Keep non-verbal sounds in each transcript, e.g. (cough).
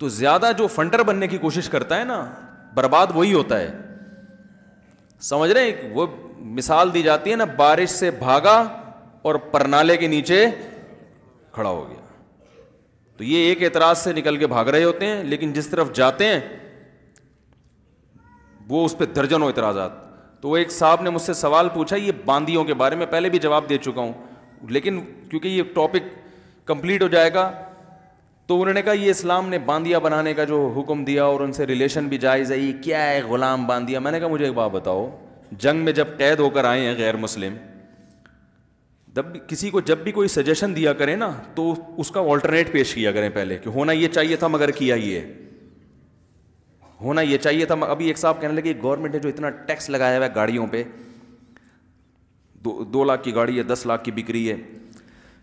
तो ज्यादा जो फंटर बनने की कोशिश करता है ना बर्बाद वही होता है समझ रहे हैं वो मिसाल दी जाती है ना बारिश से भागा और परनाले के नीचे खड़ा हो गया तो ये एक एतराज से निकल के भाग रहे होते हैं लेकिन जिस तरफ जाते हैं वो उस पर दर्जनों एतराजात तो वो एक साहब ने मुझसे सवाल पूछा ये बांदियों के बारे में पहले भी जवाब दे चुका हूं लेकिन क्योंकि ये टॉपिक कंप्लीट हो जाएगा तो उन्होंने कहा ये इस्लाम ने बांदिया बनाने का जो हुक्म दिया और उनसे रिलेशन भी जायज़ है ये क्या है ग़ुलाम बांदिया मैंने कहा मुझे एक बात बताओ जंग में जब कैद होकर आए हैं गैर मुस्लिम जब किसी को जब भी कोई सजेशन दिया करें ना तो उसका ऑल्टरनेट पेश किया करें पहले कि होना ये चाहिए था मगर किया ये होना ये चाहिए था अभी एक साहब कहने लगे गवर्नमेंट ने जो इतना टैक्स लगाया हुआ है गाड़ियों पर दो दो लाख की गाड़ी है दस लाख की बिक्री है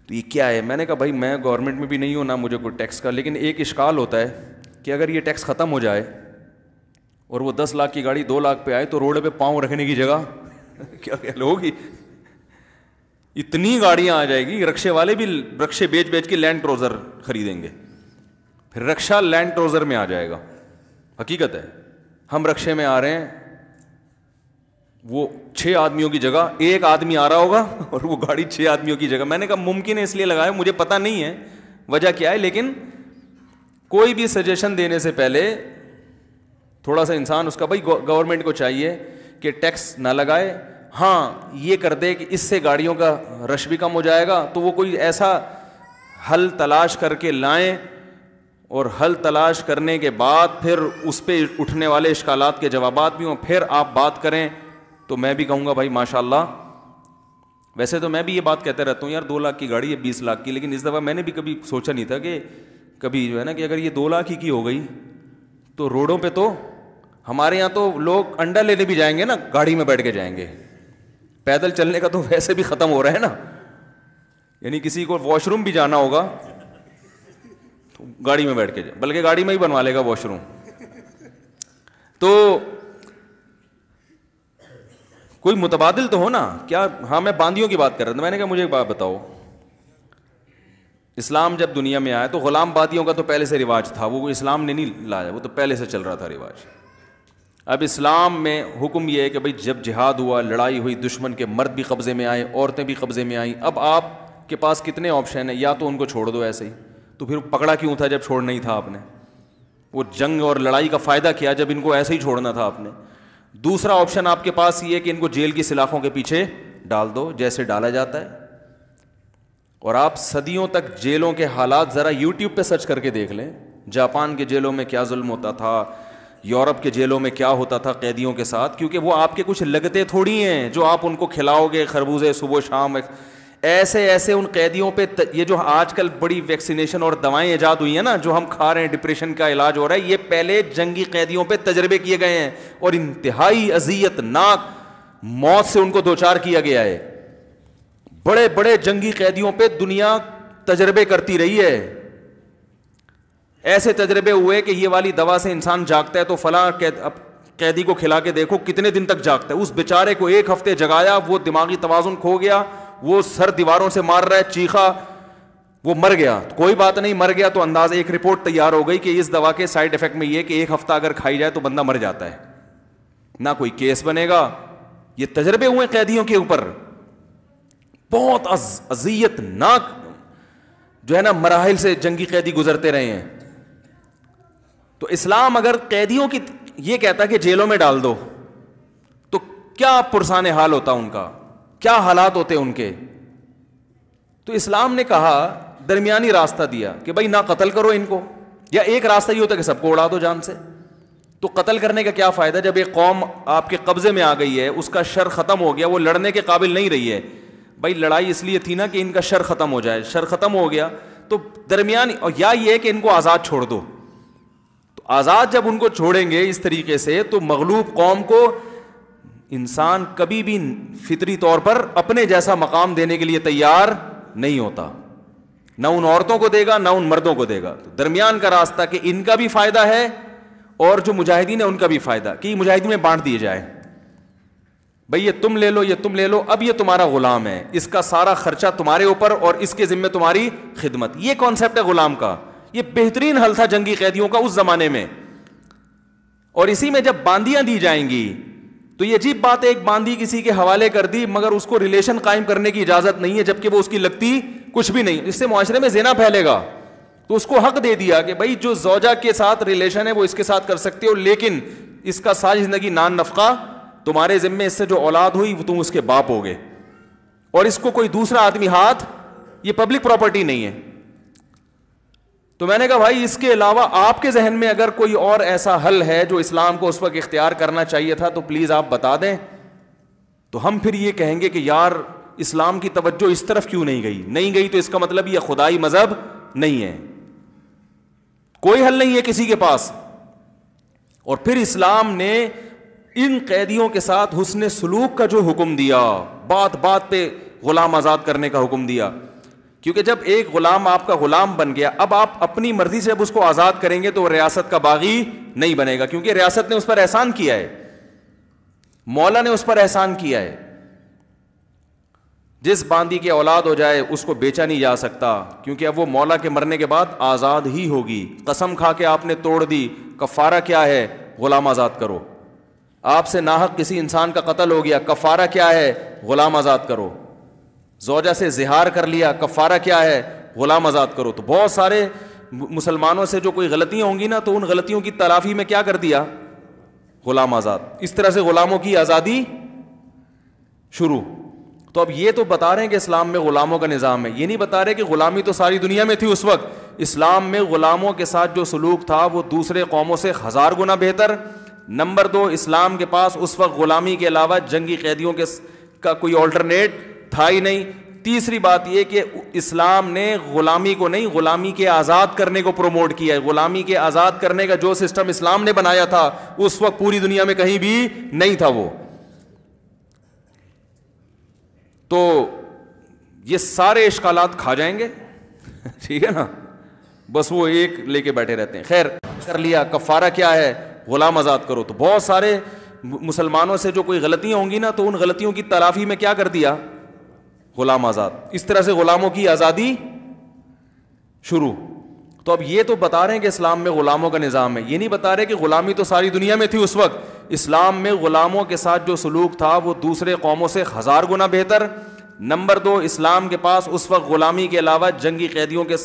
तो ये क्या है मैंने कहा भाई मैं गवर्नमेंट में भी नहीं हूँ ना मुझे कोई टैक्स का लेकिन एक इश्काल होता है कि अगर ये टैक्स ख़त्म हो जाए और वो दस लाख की गाड़ी दो लाख पे आए तो रोड पे पाँव रखने की जगह (laughs) क्या क्या होगी इतनी गाड़ियाँ आ जाएगी रक्षे वाले भी रक्षे बेच बेच के लैंड ट्रोज़र खरीदेंगे फिर रक्षा लैंड ट्रोज़र में आ जाएगा हकीकत है हम रक्शे में आ रहे हैं वो छः आदमियों की जगह एक आदमी आ रहा होगा (laughs) और वो गाड़ी छः आदमियों की जगह मैंने कहा मुमकिन है इसलिए लगाया मुझे पता नहीं है वजह क्या है लेकिन कोई भी सजेशन देने से पहले थोड़ा सा इंसान उसका भाई गवर्नमेंट को चाहिए कि टैक्स ना लगाए हाँ ये कर दे कि इससे गाड़ियों का रश भी कम हो जाएगा तो वो कोई ऐसा हल तलाश करके लाएं और हल तलाश करने के बाद फिर उस पर उठने वाले इश्कालात के जवाब भी हों फिर आप बात करें तो मैं भी कहूँगा भाई माशाल्लाह वैसे तो मैं भी ये बात कहते रहता हूँ यार दो लाख की गाड़ी है बीस लाख की लेकिन इस दफ़ा मैंने भी कभी सोचा नहीं था कि कभी जो है ना कि अगर ये दो लाख ही की हो गई तो रोडों पे तो हमारे यहाँ तो लोग अंडा लेने भी जाएंगे ना गाड़ी में बैठ के जाएंगे पैदल चलने का तो वैसे भी ख़त्म हो रहा है ना यानी किसी को वॉशरूम भी जाना होगा तो गाड़ी में बैठ के बल्कि गाड़ी में ही बनवा लेगा वॉशरूम तो कोई मुतबादल तो हो ना क्या हाँ मैं बांदियों की बात कर रहा था मैंने कहा मुझे एक बात बताओ इस्लाम जब दुनिया में आया तो गुलाम बादियों का तो पहले से रिवाज था वो इस्लाम ने नहीं लाया वो तो पहले से चल रहा था रिवाज अब इस्लाम में हुक्म यह है कि भाई जब जिहाद हुआ लड़ाई हुई दुश्मन के मर्द भी कब्ज़े में आए औरतें भी कब्ज़े में आई अब आप के पास कितने ऑप्शन हैं या तो उनको छोड़ दो ऐसे ही तो फिर पकड़ा क्यों था जब छोड़ना ही था आपने वो जंग और लड़ाई का फ़ायदा किया जब इनको ऐसे ही छोड़ना था आपने दूसरा ऑप्शन आपके पास ये कि इनको जेल की सिलाखों के पीछे डाल दो जैसे डाला जाता है और आप सदियों तक जेलों के हालात ज़रा यूट्यूब पे सर्च करके देख लें जापान के जेलों में क्या जुल्म होता था यूरोप के जेलों में क्या होता था कैदियों के साथ क्योंकि वो आपके कुछ लगते थोड़ी हैं जो आप उनको खिलाओगे खरबूजे सुबह शाम ऐसे ऐसे उन कैदियों पे त, ये जो आजकल बड़ी वैक्सीनेशन और दवाएं ईजाद हुई हैं ना जो हम खा रहे हैं डिप्रेशन का इलाज हो रहा है ये पहले जंगी कैदियों पे तजर्बे किए गए हैं और इंतहाई अजियत नाक मौत से उनको दो चार किया गया है बड़े बड़े जंगी कैदियों पे दुनिया तजर्बे करती रही है ऐसे तजर्बे हुए कि ये वाली दवा से इंसान जागता है तो फला कैद अब कैदी को खिला के देखो कितने दिन तक जागता है उस बेचारे को एक हफ्ते जगाया वो दिमागी तोज़ुन खो गया वो सर दीवारों से मार रहा है चीखा वो मर गया तो कोई बात नहीं मर गया तो अंदाज एक रिपोर्ट तैयार हो गई कि इस दवा के साइड इफेक्ट में यह कि एक हफ्ता अगर खाई जाए तो बंदा मर जाता है ना कोई केस बनेगा ये तजर्बे हुए कैदियों के ऊपर बहुत अजियत नाक जो है ना मराहल से जंगी कैदी गुजरते रहे हैं तो इस्लाम अगर कैदियों की यह कहता कि जेलों में डाल दो तो क्या पुरसान हाल होता उनका क्या हालात होते उनके तो इस्लाम ने कहा दरमियानी रास्ता दिया कि भाई ना कत्ल करो इनको या एक रास्ता ये होता है कि सबको उड़ा दो जान से तो कत्ल करने का क्या फ़ायदा जब एक कौम आपके कब्ज़े में आ गई है उसका शर ख़त्म हो गया वो लड़ने के काबिल नहीं रही है भाई लड़ाई इसलिए थी ना कि इनका शर ख़त्म हो जाए शर ख़त्म हो गया तो दरमियान और या ये कि इनको आज़ाद छोड़ दो तो आज़ाद जब उनको छोड़ेंगे इस तरीके से तो मगलूब कौम को इंसान कभी भी फितरी तौर पर अपने जैसा मकाम देने के लिए तैयार नहीं होता ना उन औरतों को देगा ना उन मर्दों को देगा तो दरमियान का रास्ता कि इनका भी फायदा है और जो मुजाहिदीन है उनका भी फायदा कि मुजाहिदीन में बांट दिए जाए भाई ये तुम ले लो ये तुम ले लो अब ये तुम्हारा गुलाम है इसका सारा खर्चा तुम्हारे ऊपर और इसके जिम्मे तुम्हारी खिदमत ये कॉन्सेप्ट है गुलाम का ये बेहतरीन हल था जंगी कैदियों का उस जमाने में और इसी में जब बांदियां दी जाएंगी तो ये अजीब बात है एक बांधी किसी के हवाले कर दी मगर उसको रिलेशन कायम करने की इजाजत नहीं है जबकि वो उसकी लगती कुछ भी नहीं इससे माशरे में जेना फैलेगा तो उसको हक दे दिया कि भाई जो जोजा के साथ रिलेशन है वो इसके साथ कर सकते हो लेकिन इसका सारी जिंदगी नान नफका तुम्हारे जिम्मे इससे जो औलाद हुई वो तुम उसके बाप हो गए और इसको कोई दूसरा आदमी हाथ ये पब्लिक प्रॉपर्टी नहीं है तो मैंने कहा भाई इसके अलावा आपके जहन में अगर कोई और ऐसा हल है जो इस्लाम को उस वक्त इख्तियार करना चाहिए था तो प्लीज़ आप बता दें तो हम फिर ये कहेंगे कि यार इस्लाम की तवज्जो इस तरफ क्यों नहीं गई नहीं गई तो इसका मतलब यह खुदाई मजहब नहीं है कोई हल नहीं है किसी के पास और फिर इस्लाम ने इन कैदियों के साथ हुसन सलूक का जो हुक्म दिया बात बात पर गुलाम आज़ाद करने का हुक्म दिया क्योंकि जब एक गुलाम आपका गुलाम बन गया अब आप अपनी मर्जी से अब उसको आज़ाद करेंगे तो रियासत का बागी नहीं बनेगा क्योंकि रियासत ने उस पर एहसान किया है मौला ने उस पर एहसान किया है जिस बांदी की औलाद हो जाए उसको बेचा नहीं जा सकता क्योंकि अब वो मौला के मरने के बाद आज़ाद ही होगी कसम खा के आपने तोड़ दी कफारा क्या है गुलाम आज़ाद करो आपसे नाहक किसी इंसान का कत्ल हो गया कफारा क्या है गुलाम आज़ाद करो जोजा से जहार कर लिया कफ़ारा क्या है ग़ुलाम आज़ाद करो तो बहुत सारे मुसलमानों से जो कोई गलतियाँ होंगी ना तो उन गलतियों की तलाफी में क्या कर दिया ग़ुलाम आज़ाद इस तरह से ग़ुलामों की आज़ादी शुरू तो अब ये तो बता रहे हैं कि इस्लाम में ग़ुलामों का निज़ाम है ये नहीं बता रहे कि ग़ुलामी तो सारी दुनिया में थी उस वक्त इस्लाम में ग़ुलामों के साथ जो सलूक था वो दूसरे कौमों से हज़ार गुना बेहतर नंबर दो इस्लाम के पास उस वक्त ग़ुलामी के अलावा जंगी कैदियों के का कोई ऑल्टरनेट था ही नहीं तीसरी बात यह कि इस्लाम ने गुलामी को नहीं गुलामी के आज़ाद करने को प्रमोट किया है गुलामी के आज़ाद करने का जो सिस्टम इस्लाम ने बनाया था उस वक्त पूरी दुनिया में कहीं भी नहीं था वो तो ये सारे इश्कालात खा जाएंगे (laughs) ठीक है ना बस वो एक लेके बैठे रहते हैं खैर कर लिया कफारा क्या है गुलाम आज़ाद करो तो बहुत सारे मुसलमानों से जो कोई गलतियाँ होंगी ना तो उन गलतियों की तलाफी में क्या कर दिया गुलाम आज़ाद इस तरह से ग़ुलामों की आज़ादी शुरू तो अब ये तो बता रहे हैं कि इस्लाम में ग़ुलामों का निज़ाम है ये नहीं बता रहे कि ग़ुलामी तो सारी दुनिया में थी उस वक्त इस्लाम में ग़ुलामों के साथ जो सलूक था वो दूसरे कौमों से हज़ार गुना बेहतर नंबर दो इस्लाम के पास उस वक्त ग़ुलामी के अलावा जंगी कैदियों के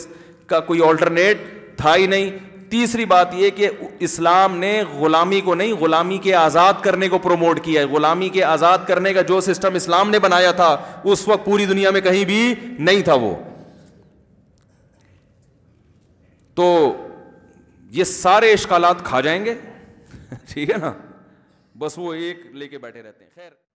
का कोई ऑल्टरनेट था ही नहीं तीसरी बात यह कि इस्लाम ने ग़ुलामी को नहीं ग़ुलामी के आज़ाद करने को प्रोमोट किया है ग़ुलामी के आज़ाद करने का जो सिस्टम इस्लाम ने बनाया था उस वक्त पूरी दुनिया में कहीं भी नहीं था वो तो ये सारे इश्काल खा जाएंगे (laughs) ठीक है ना बस वो एक लेके बैठे रहते हैं खैर